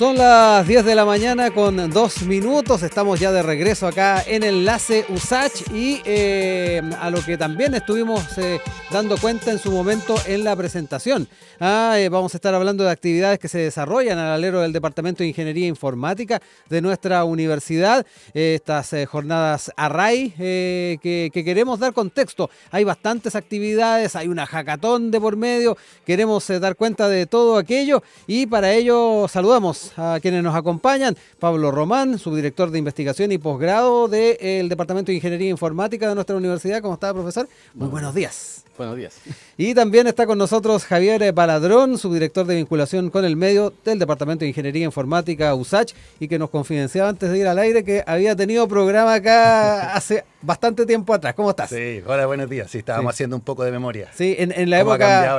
Son las 10 de la mañana con dos minutos. Estamos ya de regreso acá en Enlace USACH y eh, a lo que también estuvimos eh, dando cuenta en su momento en la presentación. Ah, eh, vamos a estar hablando de actividades que se desarrollan al alero del Departamento de Ingeniería Informática de nuestra universidad. estas jornadas Array que, queremos dar contexto. Hay bastantes actividades, hay una jacatón de por medio. Queremos dar cuenta de todo aquello y para ello saludamos a quienes nos acompañan. Pablo Román, subdirector de investigación y posgrado del Departamento de Ingeniería Informática de nuestra universidad. ¿Cómo está, profesor? Muy buenos días. Buenos días. Y también está con nosotros Javier Baladrón, subdirector de vinculación con el medio del Departamento de Ingeniería Informática USACH, y que nos confidenciaba antes de ir al aire que había tenido programa acá hace bastante tiempo atrás. ¿Cómo estás? Sí, hola, buenos días. Sí, estábamos haciendo un poco de memoria. Sí, en, la época.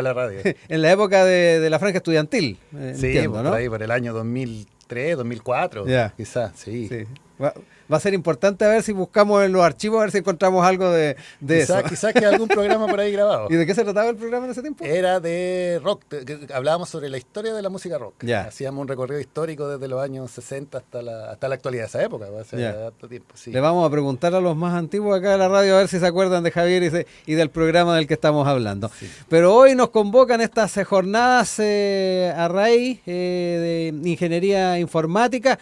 En la época de, la franja estudiantil. Eh, sí, por ahí, por el año 2003, 2004, quizás, sí. sí va a ser importante a ver si buscamos en los archivos, a ver si encontramos algo de, Quizás que algún programa por ahí grabado. ¿Y de qué se trataba el programa en ese tiempo? Era de rock, hablábamos sobre la historia de la música rock. Hacíamos un recorrido histórico desde los años 60 hasta la, hasta la actualidad de esa época, Le vamos a preguntar a los más antiguos acá de la radio a ver si se acuerdan de Javier y, del programa del que estamos hablando. Pero hoy nos convocan estas eh, jornadas eh, a raíz eh, de ingeniería informática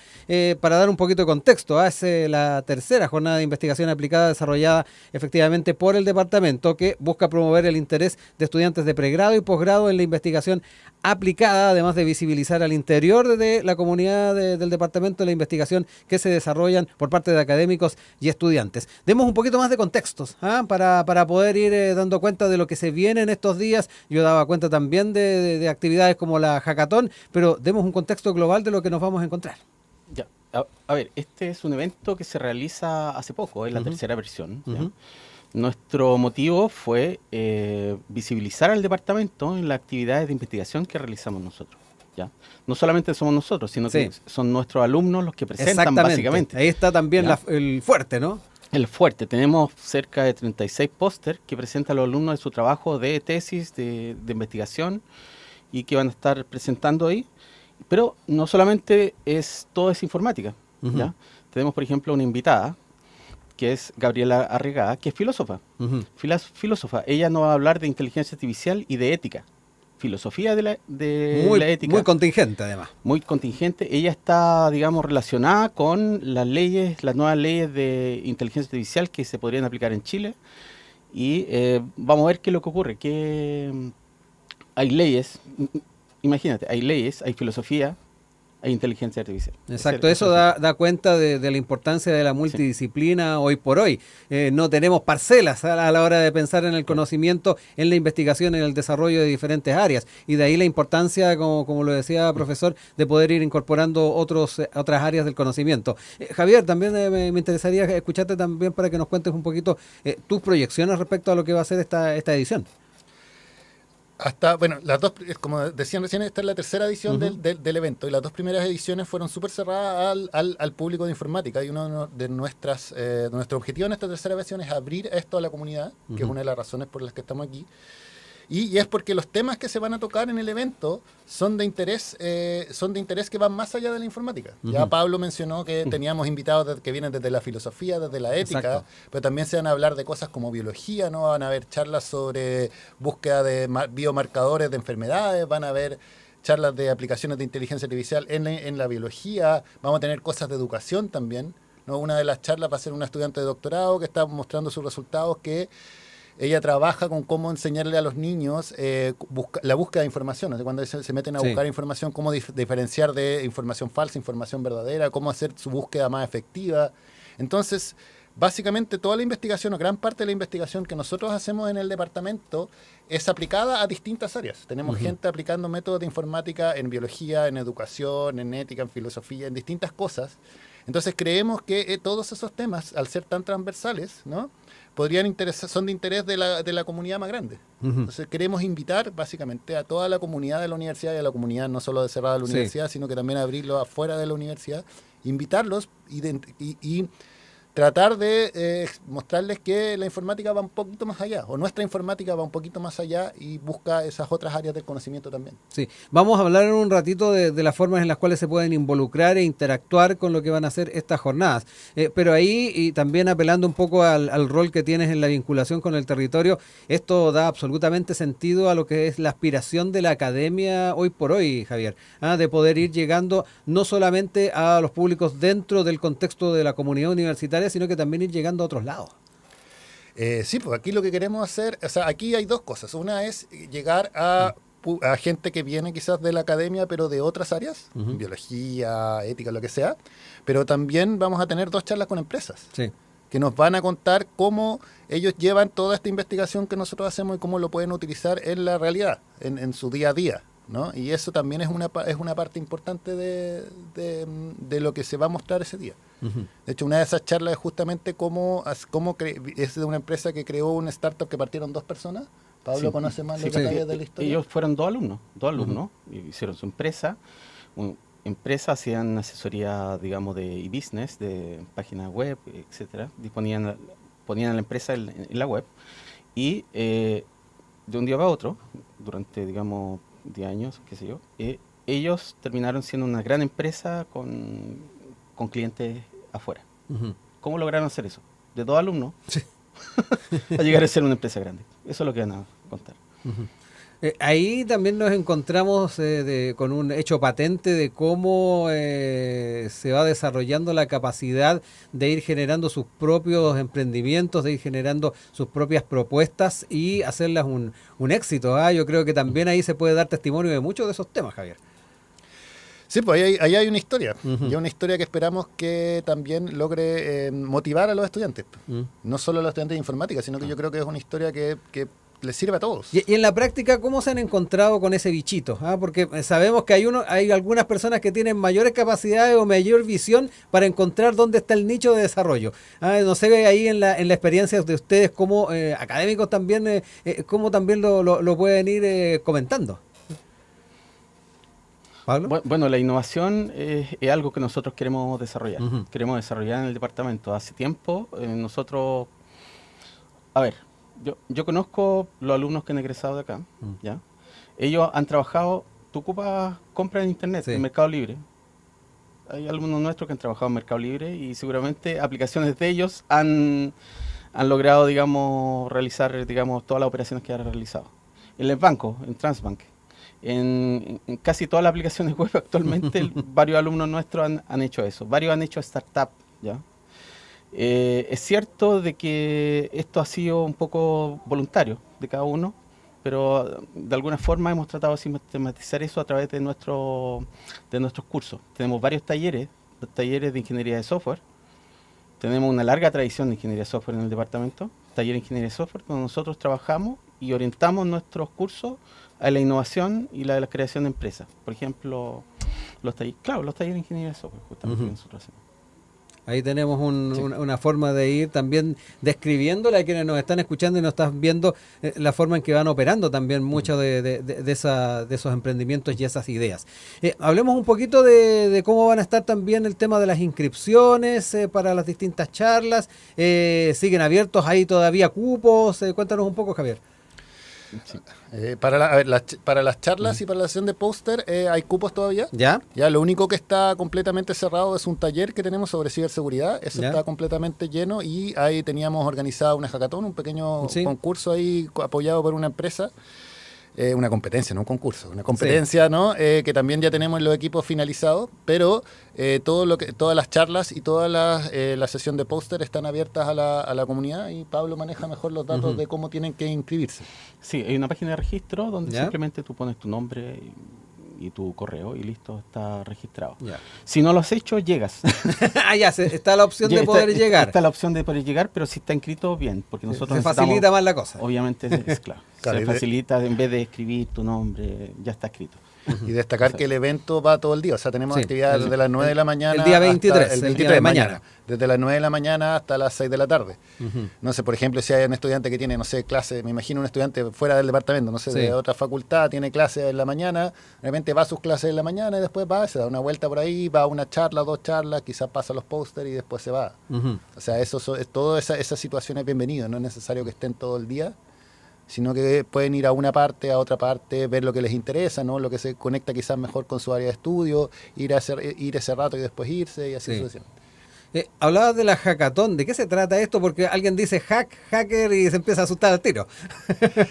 para dar un poquito de contexto a ¿ah? ese la tercera jornada de investigación aplicada desarrollada efectivamente por el departamento que busca promover el interés de estudiantes de pregrado y posgrado en la investigación aplicada, además de visibilizar al interior de la comunidad del departamento la investigación que se desarrollan por parte de académicos y estudiantes. Demos un poquito más de contextos ¿ah? para, para, poder ir eh, dando cuenta de lo que se viene en estos días. Yo daba cuenta también de, actividades como la hackathon, pero demos un contexto global de lo que nos vamos a encontrar a, ver, este es un evento que se realiza hace poco, es la tercera versión. Nuestro motivo fue eh, visibilizar al departamento en las actividades de investigación que realizamos nosotros. ¿ya? No solamente somos nosotros, sino que son nuestros alumnos los que presentan básicamente. Ahí está también el fuerte, ¿no? El fuerte. Tenemos cerca de 36 póster que presentan los alumnos de su trabajo de tesis, de, de investigación y que van a estar presentando ahí. Pero no solamente es todo es informática. Tenemos, por ejemplo, una invitada que es Gabriela Arregada, que es filósofa. Ella no va a hablar de inteligencia artificial y de ética. Filosofía de la, de la ética. Muy contingente, además. Muy contingente. Ella está, digamos, relacionada con las leyes, las nuevas leyes de inteligencia artificial que se podrían aplicar en Chile. Y eh, vamos a ver qué es lo que ocurre. Que hay leyes, imagínate, hay leyes, hay filosofía, hay inteligencia artificial. Exacto, eso da, cuenta de, la importancia de la multidisciplina hoy por hoy. Eh, no tenemos parcelas a la, hora de pensar en el conocimiento, en la investigación, en el desarrollo de diferentes áreas. Y de ahí la importancia, como, lo decía el profesor, de poder ir incorporando otros, eh, otras áreas del conocimiento. Eh, Javier, también me, me, interesaría escucharte también para que nos cuentes un poquito tus proyecciones respecto a lo que va a ser esta, esta edición hasta, bueno, las dos, como decían recién, esta es la tercera edición del, del, evento y las dos primeras ediciones fueron súper cerradas al, al, público de informática y uno de nuestras, eh, nuestro objetivo en esta tercera versión es abrir esto a la comunidad, que es una de las razones por las que estamos aquí. Y, es porque los temas que se van a tocar en el evento son de interés, eh, son de interés que van más allá de la informática. Ya Pablo mencionó que teníamos invitados que vienen desde la filosofía, desde la ética, pero también se van a hablar de cosas como biología, ¿no? Van a haber charlas sobre búsqueda de biomarcadores de enfermedades, van a haber charlas de aplicaciones de inteligencia artificial en la, biología, vamos a tener cosas de educación también. Una de las charlas va a ser una estudiante de doctorado que está mostrando sus resultados que ella trabaja con cómo enseñarle a los niños eh, la búsqueda de información, cuando se, meten a buscar información, cómo diferenciar de información falsa, información verdadera, cómo hacer su búsqueda más efectiva. Entonces, básicamente toda la investigación o gran parte de la investigación que nosotros hacemos en el departamento es aplicada a distintas áreas. Tenemos gente aplicando métodos de informática en biología, en educación, en ética, en filosofía, en distintas cosas. Entonces creemos que eh, todos esos temas, al ser tan transversales, ¿no? podrían interesar, son de interés de la, de la comunidad más grande. Entonces queremos invitar básicamente a toda la comunidad de la universidad y a la comunidad no solo de cerrada la universidad, sino que también abrirlo afuera de la universidad, invitarlos y tratar de eh, mostrarles que la informática va un poquito más allá, o nuestra informática va un poquito más allá y busca esas otras áreas del conocimiento también. Sí, vamos a hablar en un ratito de, las formas en las cuales se pueden involucrar e interactuar con lo que van a hacer estas jornadas, eh, pero ahí y también apelando un poco al, rol que tienes en la vinculación con el territorio, esto da absolutamente sentido a lo que es la aspiración de la academia hoy por hoy, Javier, ¿ah? de poder ir llegando no solamente a los públicos dentro del contexto de la comunidad universitaria, sino que también ir llegando a otros lados. Eh, sí, pues aquí lo que queremos hacer, o sea, aquí hay dos cosas. Una es llegar a, gente que viene quizás de la academia, pero de otras áreas, biología, ética, lo que sea. Pero también vamos a tener dos charlas con empresas. Que nos van a contar cómo ellos llevan toda esta investigación que nosotros hacemos y cómo lo pueden utilizar en la realidad, en su día a día. Y eso también es una, es una parte importante de, lo que se va a mostrar ese día. De hecho, una de esas charlas es justamente cómo, cómo es de una empresa que creó una startup que partieron dos personas. Pablo conoce más los detalles de la historia. Ellos fueron dos alumnos, dos alumnos, hicieron su empresa. hacían asesoría, digamos, de e-business, de páginas web, etcétera. Disponían, ponían la empresa en, la web. Y eh, de un día para otro, durante, digamos, de años, qué sé yo, eh, ellos terminaron siendo una gran empresa con, clientes afuera. ¿Cómo lograron hacer eso? De dos alumnos a llegar a ser una empresa grande. Eso es lo que van a contar. Eh, ahí también nos encontramos eh, con un hecho patente de cómo eh, se va desarrollando la capacidad de ir generando sus propios emprendimientos, de ir generando sus propias propuestas y hacerlas un, éxito. ¿ah? Yo creo que también ahí se puede dar testimonio de muchos de esos temas, Javier. Sí, pues ahí hay, una historia. Y es Y una historia que esperamos que también logre motivar a los estudiantes. Mm. No solo a los estudiantes de informática, sino que ah. yo creo que es una historia que les sirve a todos. Y, en la práctica, ¿cómo se han encontrado con ese bichito? Ah, porque sabemos que hay, uno, hay algunas personas que tienen mayores capacidades o mayor visión para encontrar dónde está el nicho de desarrollo. ¿Ah? No sé ahí en la, en experiencia de ustedes como eh, académicos también, eh, eh, cómo también lo, lo, pueden ir comentando. ¿Pablo? Bueno, la innovación es, algo que nosotros queremos desarrollar. Queremos desarrollar en el departamento. Hace tiempo nosotros... A ver, yo, conozco los alumnos que han egresado de acá, mm. ¿ya? Ellos han trabajado, tú ocupas compras en internet, en Mercado Libre. Hay alumnos nuestros que han trabajado en Mercado Libre y seguramente aplicaciones de ellos han, logrado, digamos, realizar, digamos, todas las operaciones que han realizado. En el banco, en Transbank, en, casi todas las aplicaciones web actualmente, varios alumnos nuestros han, han hecho eso. Varios han hecho startup, ¿ya? Eh, es cierto de que esto ha sido un poco voluntario de cada uno, pero de alguna forma hemos tratado de sistematizar eso a través de, nuestro, de nuestros cursos. Tenemos varios talleres, los talleres de ingeniería de software. Tenemos una larga tradición de ingeniería de software en el departamento, taller de ingeniería de software, donde nosotros trabajamos y orientamos nuestros cursos a la innovación y la, la creación de empresas. Por ejemplo, los talleres, claro, los talleres de ingeniería de software, justamente en su Ahí tenemos una, forma de ir también describiéndola, a quienes nos están escuchando y nos están viendo eh, la forma en que van operando también muchos de, esos emprendimientos y esas ideas. Eh, hablemos un poquito de, cómo van a estar también el tema de las inscripciones eh, para las distintas charlas. ¿Siguen abiertos ahí todavía cupos? cuéntanos un poco, Javier. Eh, para, las, para las charlas y para la sesión de póster eh, hay cupos todavía. Ya. Ya, lo único que está completamente cerrado es un taller que tenemos sobre ciberseguridad. Eso está completamente lleno y ahí teníamos organizado una hackathon, un pequeño concurso ahí apoyado por una empresa una competencia, no un concurso, una competencia ¿no? Eh, que también ya tenemos en los equipos finalizados, pero eh, todo lo que, todas las charlas y toda eh, la, sesión de póster están abiertas a la, a la, comunidad y Pablo maneja mejor los datos de cómo tienen que inscribirse. Sí, hay una página de registro donde simplemente tú pones tu nombre. Y y tu correo y listo, está registrado. Si no lo has hecho, llegas. ah, ya, está la opción de poder llegar. Está la opción de poder llegar, pero si está inscrito, bien, porque nosotros... Se facilita más la cosa. Obviamente, es, claro se facilita, en vez de escribir tu nombre, ya está escrito. Y destacar que el evento va todo el día, o sea, tenemos actividades desde las 9 de la mañana. El día 23, hasta el 23 día de mañana. Desde las 9 de la mañana hasta las 6 de la tarde. No sé, por ejemplo, si hay un estudiante que tiene, no sé, clase, me imagino un estudiante fuera del departamento, no sé, de otra facultad, tiene clases en la mañana, realmente va a sus clases en la mañana y después va, se da una vuelta por ahí, va a una charla, dos charlas, quizás pasa los pósteres y después se va. O sea, eso, es toda esa, esa situación bienvenido, no es necesario que estén todo el día sino que pueden ir a una parte, a otra parte, ver lo que les interesa, ¿no? Lo que se conecta quizás mejor con su área de estudio, ir a hacer, eh, ir ese rato y después irse y así sucesivamente. Eh, hablabas de la hackathon, ¿de qué se trata esto? Porque alguien dice hack, hacker y se empieza a asustar al tiro.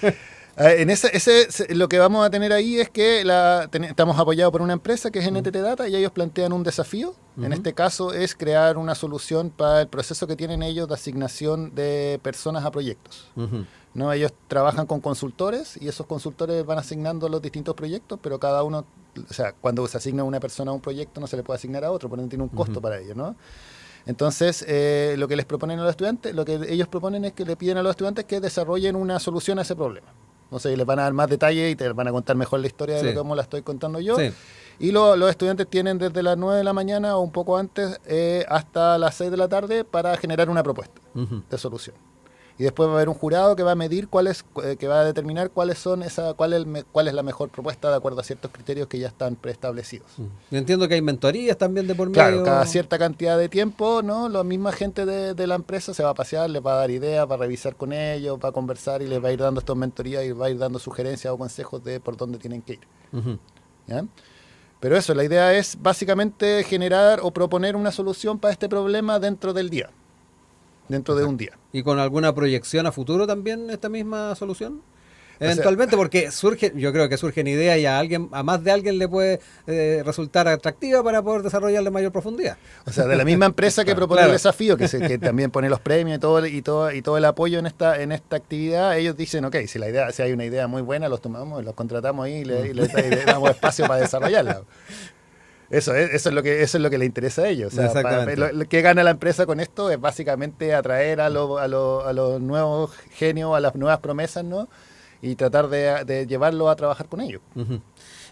Ah, ese, lo que vamos a tener ahí es que la, estamos apoyados por una empresa que es NTT Data y ellos plantean un desafío. En este caso es crear una solución para el proceso que tienen ellos de asignación de personas a proyectos. ¿No? Ellos trabajan con consultores y esos consultores van asignando los distintos proyectos, pero cada uno, o sea, cuando se asigna una persona a un proyecto no se le puede asignar a otro, porque tiene un costo para ellos, ¿no? Entonces, eh, lo que les proponen a los estudiantes, lo que ellos proponen es que le piden a los estudiantes que desarrollen una solución a ese problema. No sé, les van a dar más detalles y te van a contar mejor la historia de lo que la estoy contando yo. Y los estudiantes tienen desde las 9 de la mañana o un poco antes eh, hasta las 6 de la tarde para generar una propuesta de solución y después va a haber un jurado que va a medir cuáles, eh, que va a determinar cuáles son esa, cuál es, cuál es la mejor propuesta de acuerdo a ciertos criterios que ya están preestablecidos. Mm. entiendo que hay mentorías también de por medio. Claro, cada cierta cantidad de tiempo, ¿no? La misma gente de, la empresa se va a pasear, les va a dar ideas, va a revisar con ellos, va a conversar y les va a ir dando estas mentorías y va a ir dando sugerencias o consejos de por dónde tienen que ir. Pero eso, la idea es básicamente generar o proponer una solución para este problema dentro del día dentro de un día. ¿Y con alguna proyección a futuro también esta misma solución? Eventualmente, porque surge, yo creo que surgen ideas y a alguien, a más de alguien le puede eh, resultar atractiva para poder desarrollarle mayor profundidad. O sea, de la misma empresa que propone el desafío, que, también pone los premios y todo, y todo, y todo el apoyo en esta, en esta actividad, ellos dicen, ok, si la idea, si hay una idea muy buena, los tomamos, los contratamos ahí y le, y le damos espacio para desarrollarla. Eso es, eso es lo que eso es lo que le interesa a ellos. O que gana la empresa con esto es básicamente atraer a, los nuevos genios, a las nuevas promesas, ¿no? Y tratar de, llevarlos a trabajar con ellos.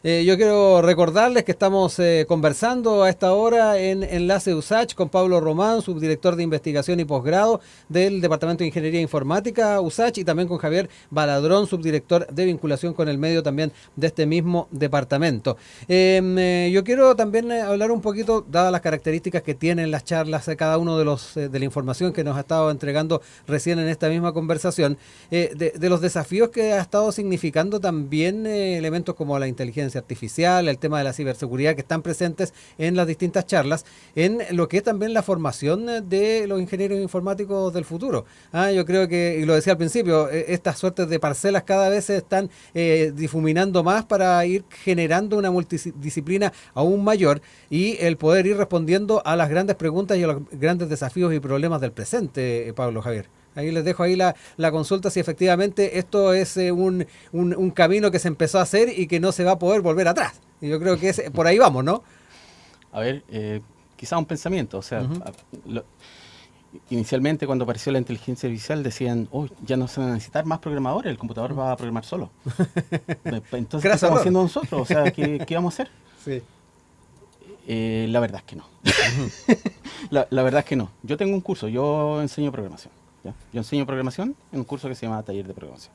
Eh, yo quiero recordarles que estamos eh, conversando a esta hora en Enlace USACH con Pablo Román, subdirector de investigación y posgrado del Departamento de Ingeniería Informática USACH y también con Javier Baladrón, subdirector de vinculación con el medio también de este mismo departamento. Em, eh, yo quiero también hablar un poquito, dadas las características que tienen las charlas, de cada uno de los de la información que nos ha estado entregando recién en esta misma conversación, de, los desafíos que ha estado significando también elementos como la inteligencia artificial, el tema de la ciberseguridad que están presentes en las distintas charlas, en lo que es también la formación de los ingenieros informáticos del futuro. Ah, yo creo que, y lo decía al principio, eh, estas suertes de parcelas cada vez se están eh, difuminando más para ir generando una multidisciplina aún mayor y el poder ir respondiendo a las grandes preguntas y a los grandes desafíos y problemas del presente, eh, Pablo Javier. Ahí les dejo ahí la, consulta si efectivamente esto es eh, un, camino que se empezó a hacer y que no se va a poder volver atrás. yo creo que es, eh, por ahí vamos, ¿no? A ver, eh, quizá un pensamiento. O sea, inicialmente cuando apareció la inteligencia artificial decían, uy oh, ya no se van a necesitar más programadores, el computador va a programar solo. Entonces, ¿qué estamos haciendo nosotros? O sea, ¿qué, vamos a hacer? Sí. Eh, la verdad es que no. la, verdad es que no. Yo tengo un curso, yo enseño programación. Yo enseño programación en un curso que se llama Taller de Programación.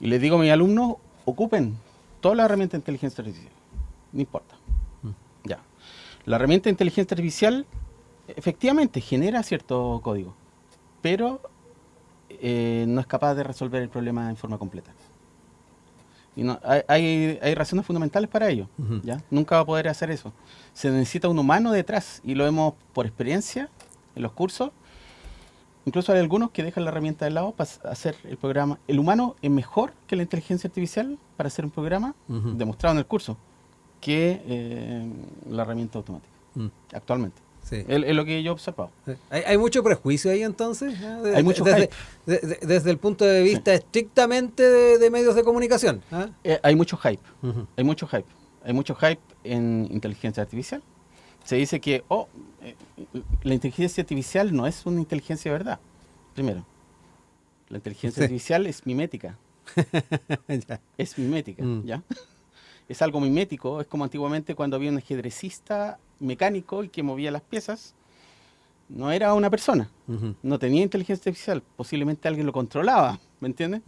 Y les digo a mis alumnos, ocupen toda la herramienta de inteligencia artificial. No importa. Mm. Ya. La herramienta de inteligencia artificial efectivamente genera cierto código, pero eh, no es capaz de resolver el problema en forma completa. Y hay, razones fundamentales para ello. ¿ya? Nunca va a poder hacer eso. Se necesita un humano detrás y lo vemos por experiencia en los cursos Incluso hay algunos que dejan la herramienta de lado para hacer el programa. El humano es mejor que la inteligencia artificial para hacer un programa, demostrado en el curso, que eh, la herramienta automática, mm. actualmente. Es, lo que yo he observado. ¿Hay, mucho prejuicio ahí entonces? ¿Ah? hay mucho desde, hype. desde el punto de vista estrictamente de, medios de comunicación. ¿ah? Eh, hay mucho hype. Hay mucho hype. Hay mucho hype en inteligencia artificial se dice que oh, eh, la inteligencia artificial no es una inteligencia de verdad. Primero, la inteligencia artificial es mimética. es mimética, mm. ¿ya? Es algo mimético, es como antiguamente cuando había un ajedrecista mecánico y que movía las piezas, no era una persona, no tenía inteligencia artificial, posiblemente alguien lo controlaba, ¿me entiendes?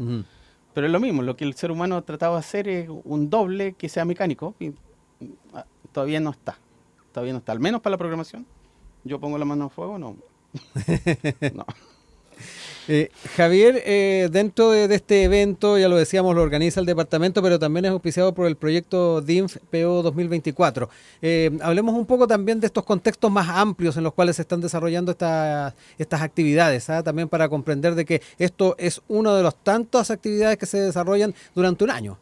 Pero es lo mismo, lo que el ser humano trataba de hacer es un doble que sea mecánico, y ah, todavía no está está bien está, al menos para la programación. Yo pongo la mano a fuego, no. no. Eh, Javier, eh, dentro de, este evento, ya lo decíamos, lo organiza el departamento, pero también es auspiciado por el proyecto DINF PO 2024. hablemos un poco también de estos contextos más amplios en los cuales se están desarrollando estas actividades, ¿ah? también para comprender de que esto es una de las tantas actividades que se desarrollan durante un año.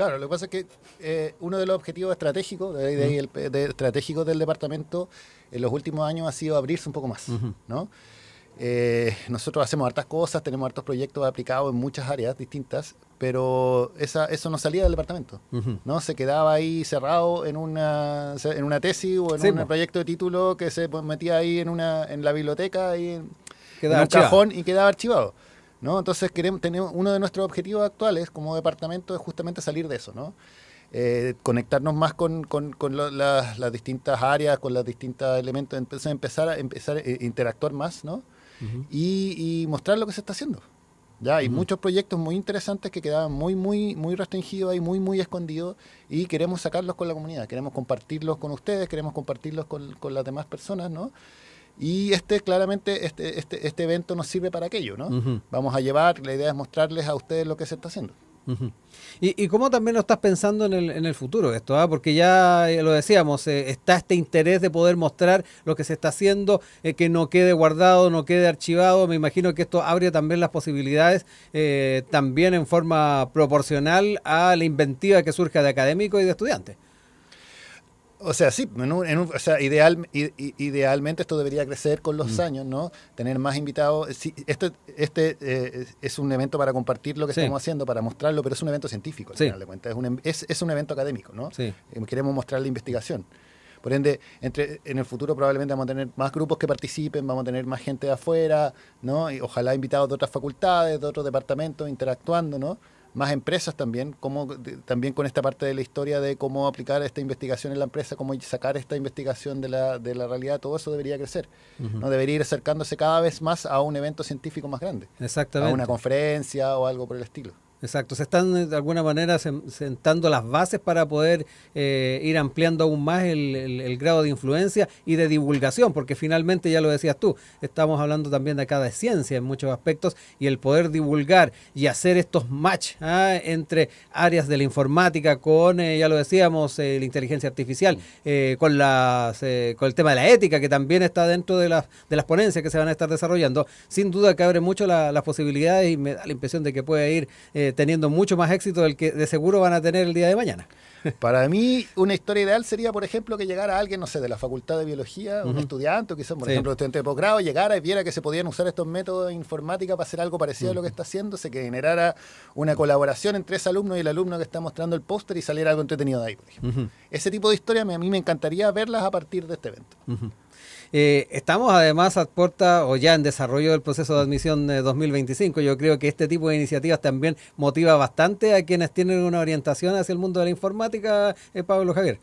Claro, lo que pasa es que eh, uno de los objetivos estratégicos, de, del departamento en los últimos años ha sido abrirse un poco más, ¿no? Eh, nosotros hacemos hartas cosas, tenemos hartos proyectos aplicados en muchas áreas distintas, pero eso no salía del departamento, ¿no? Se quedaba ahí cerrado en una, en una tesis o en un proyecto de título que se metía ahí en, una, en la biblioteca, ahí en, un cajón y quedaba archivado. Entonces, queremos, uno de nuestros objetivos actuales como departamento es justamente salir de eso, ¿no? Eh, conectarnos más con, las, distintas áreas, con los distintos elementos, empezar a, empezar eh, interactuar más, ¿no? y, mostrar lo que se está haciendo. Ya, hay muchos proyectos muy interesantes que quedaban muy, muy, muy restringidos y muy, muy escondidos y queremos sacarlos con la comunidad, queremos compartirlos con ustedes, queremos compartirlos con, con las demás personas, ¿no? Y este, claramente, este, este, este evento nos sirve para aquello, ¿no? Vamos a llevar, la idea es mostrarles a ustedes lo que se está haciendo. y, y, cómo también lo estás pensando en el, en el futuro esto? ¿ah? Porque ya eh, lo decíamos, eh, está este interés de poder mostrar lo que se está haciendo, eh, que no quede guardado, no quede archivado. Me imagino que esto abre también las posibilidades, también en forma proporcional a la inventiva que surja de académicos y de estudiantes. O sea, sí, o sea, ideal, idealmente esto debería crecer con los mm. años, ¿no? Tener más invitados. Eh, este este eh, es un evento para compartir lo que estamos haciendo, para mostrarlo, pero es un evento científico, al final Es un, em, es, es un evento académico, ¿no? Eh, queremos mostrar la investigación. Por ende, entre, en el futuro probablemente vamos a tener más grupos que participen, vamos a tener más gente de afuera, ¿no? Y ojalá invitados de otras facultades, de otros departamentos, interactuando, ¿no? más empresas también, como también con esta parte de la historia de cómo aplicar esta investigación en la empresa, cómo sacar esta investigación de la, de la realidad, todo eso debería crecer. ¿no? Debería ir acercándose cada vez más a un evento científico más grande. Exactamente. A una conferencia o algo por el estilo. Exacto, se están eh, de alguna manera sentando las bases para poder eh, ir ampliando aún más el, grado de influencia y de divulgación, porque finalmente, ya lo decías tú, estamos hablando también de acá de ciencia en muchos aspectos y el poder divulgar y hacer estos match ah, entre áreas de la informática con, eh, ya lo decíamos, la inteligencia artificial, con, las, con el tema de la ética, que también está dentro de las, de las ponencias que se van a estar desarrollando, sin duda que abre mucho las posibilidades y me da la impresión de que puede ir teniendo mucho más éxito del que de seguro van a tener el día de mañana. Para mí, una historia ideal sería, por ejemplo, que llegara alguien, no sé, de la Facultad de Biología, un estudiante, o quizás, por ejemplo, un estudiante de posgrado, llegara y viera que se podían usar estos métodos de informática para hacer algo parecido a lo que está se que generara una colaboración entre ese alumno y el alumno que está mostrando el póster y saliera algo entretenido de ahí, Ese tipo de historias a mí me encantaría verlas a partir de este evento. Eh, estamos además a puerta o ya en desarrollo del proceso de admisión eh, de 2025. Yo creo que este tipo de iniciativas también motiva bastante a quienes tienen una orientación hacia el mundo de la informática, eh, Pablo Javier.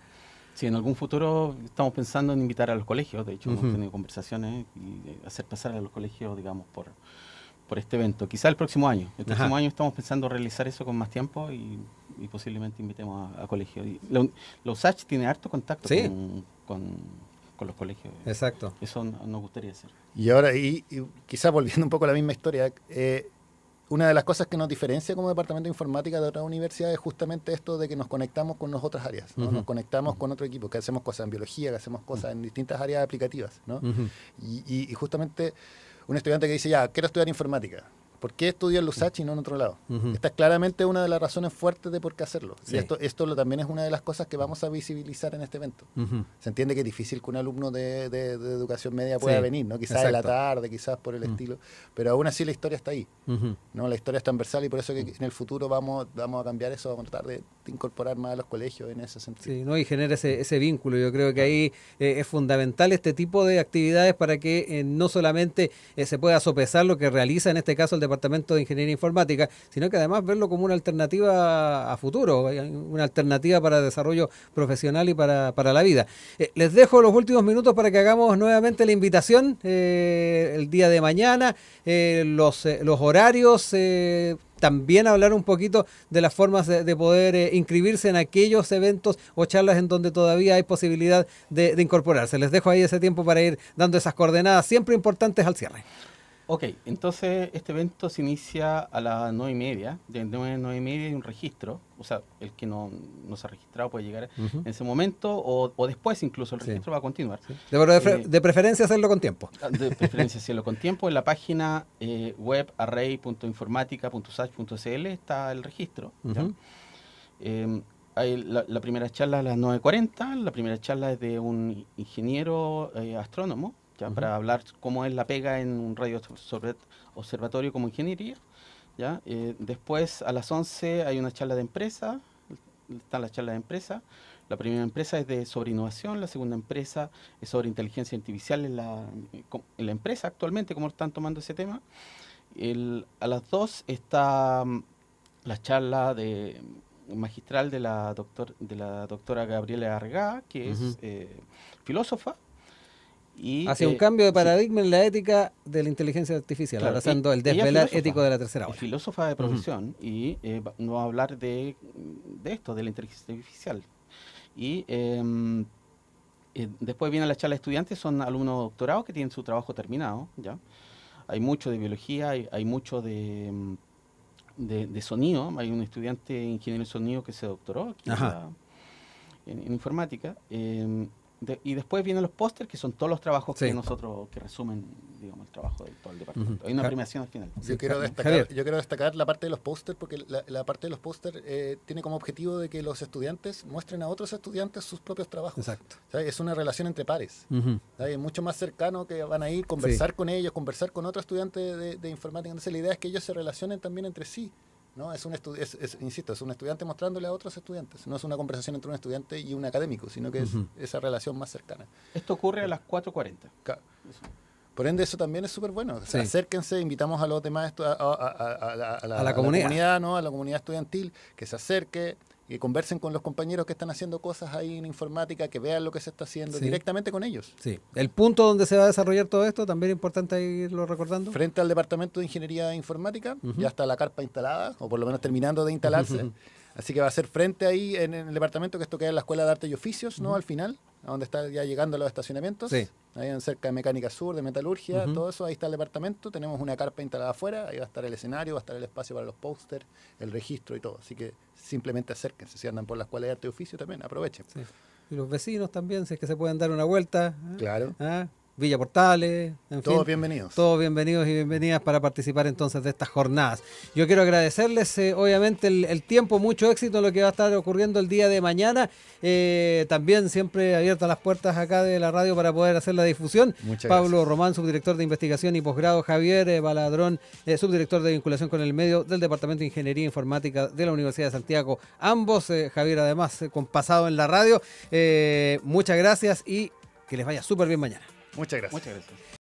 Sí, en algún futuro estamos pensando en invitar a los colegios. De hecho, hemos tenido conversaciones y hacer pasar a los colegios, digamos, por, por este evento. Quizá el próximo año. El próximo año estamos pensando realizar eso con más tiempo y, posiblemente invitemos a, colegios. Los tiene harto contacto con con los colegios. Exacto. Eso nos gustaría hacer. Y ahora, y, quizás volviendo un poco a la misma historia, eh, una de las cosas que nos diferencia como departamento de informática de otras universidades es justamente esto de que nos conectamos con otras áreas, nos conectamos con otro equipo, que hacemos cosas en biología, que hacemos cosas en distintas áreas aplicativas. ¿no? y, justamente un estudiante que dice, ya, quiero estudiar informática, ¿Por qué estudió en lusachi y no en otro lado? Esta es claramente una de las razones fuertes de por qué hacerlo. esto, también es una de las cosas que vamos a visibilizar en este evento. Se entiende que es difícil que un alumno de, educación media pueda venir, ¿no? Quizás en la tarde, quizás por el estilo. Pero aún así la historia está ahí. ¿no? La historia es transversal y por eso que en el futuro vamos, a cambiar eso, vamos a tratar de, incorporar más a los colegios en ese sentido. Sí, ¿no? y genera ese, vínculo. Yo creo que ahí eh, es fundamental este tipo de actividades para que eh, no solamente eh, se pueda sopesar lo que realiza en este caso el de departamento de ingeniería informática, sino que además verlo como una alternativa a futuro, una alternativa para desarrollo profesional y para, la vida. Eh, les dejo los últimos minutos para que hagamos nuevamente la invitación eh, el día de mañana, eh, los, los horarios también hablar un poquito de las formas de, poder inscribirse en aquellos eventos o charlas en donde todavía hay posibilidad de incorporarse. Les dejo ahí ese tiempo para ir dando esas coordenadas siempre importantes al cierre. Ok, entonces este evento se inicia a las 9 y media. De 9 a y media hay un registro. O sea, el que no, no se ha registrado puede llegar en ese momento o, o, después incluso el registro va a continuar. Eh, de, preferencia hacerlo con tiempo. Ah, de preferencia hacerlo con tiempo. En la página eh, web array.informática.usach.cl está el registro. Em, la, primera charla a las 9.40. La primera charla es de un ingeniero eh, astrónomo ¿ya? para hablar cómo es la pega en un radio sobre observatorio como ingeniería. ¿ya? Eh, después, a las 11 hay una charla de empresa, Está la charla de empresa. La primera empresa es de sobre innovación, la segunda empresa es sobre inteligencia artificial en la, empresa actualmente, cómo están tomando ese tema. a las 2 está mm, la charla de magistral de la, doctor, de la doctora Gabriela Argá, que es eh, filósofa, y, Hacia un cambio de paradigma en la ética de la inteligencia artificial, abrazando el desvelar ético de la tercera ola. filósofa de profesión y eh, nos va a hablar de, esto, de la inteligencia artificial. Y em, eh, después viene la charla de estudiantes, son alumnos doctorados que tienen su trabajo terminado, ¿ya? Hay mucho de biología, hay, mucho em, de, sonido, hay un estudiante ingeniero de sonido que se doctoró aquí en, informática, em, y después vienen los pósters, que son todos los trabajos que nosotros, que resumen, digamos, el trabajo de todo el departamento. Hay una premiación al final. Yo quiero, destacar, yo quiero destacar la parte de los pósters, porque la, parte de los pósters eh, tiene como objetivo de que los estudiantes muestren a otros estudiantes sus propios trabajos. Exacto. Es una relación entre pares. Es mucho más cercano que van a ir, conversar con ellos, conversar con otro estudiante de informática. Entonces la idea es que ellos se relacionen también entre sí. ¿no? Es un insisto, es un estudiante mostrándole a otros estudiantes. No es una conversación entre un estudiante y un académico, sino que es esa relación más cercana. Esto ocurre a las 4.40. Por ende, eso también es súper bueno. O Acérquense, invitamos a los demás, a, a, la, comunidad. ¿no? a la comunidad estudiantil, que se acerque, que conversen con los compañeros que están haciendo cosas ahí en informática, que vean lo que se está haciendo directamente con ellos. Sí. El punto donde se va a desarrollar todo esto, también es importante irlo recordando. Frente al Departamento de Ingeniería Informática, ya está la carpa instalada, o por lo menos terminando de instalarse. Así que va a ser frente ahí en, el departamento que esto queda en la Escuela de Arte y Oficios, ¿no? Al final, a donde está ya llegando los estacionamientos. Sí. Ahí cerca de Mecánica Sur, de Metalurgia, todo eso, ahí está el departamento, tenemos una carpa instalada afuera, ahí va a estar el escenario, va a estar el espacio para los pósters, el registro y todo. Así que simplemente acérquense, si andan por las cuales de arte y oficio también, aprovechen. Y los vecinos también, si es que se pueden dar una vuelta. ¿eh? Claro. ¿Ah? Villa Portales. En todos bienvenidos. Todos bienvenidos y bienvenidas para participar entonces de estas jornadas. Yo quiero agradecerles eh, obviamente el, tiempo, mucho éxito en lo que va a estar ocurriendo el día de mañana. Eh, también siempre abiertas las puertas acá de la radio para poder hacer la difusión. Pablo Román, subdirector de investigación y posgrado, Javier eh, Baladrón, subdirector de vinculación con el medio del Departamento de Ingeniería Informática de la Universidad de Santiago. Ambos, Javier además, con pasado en la radio. muchas gracias y que les vaya súper bien mañana. Muchas gracias.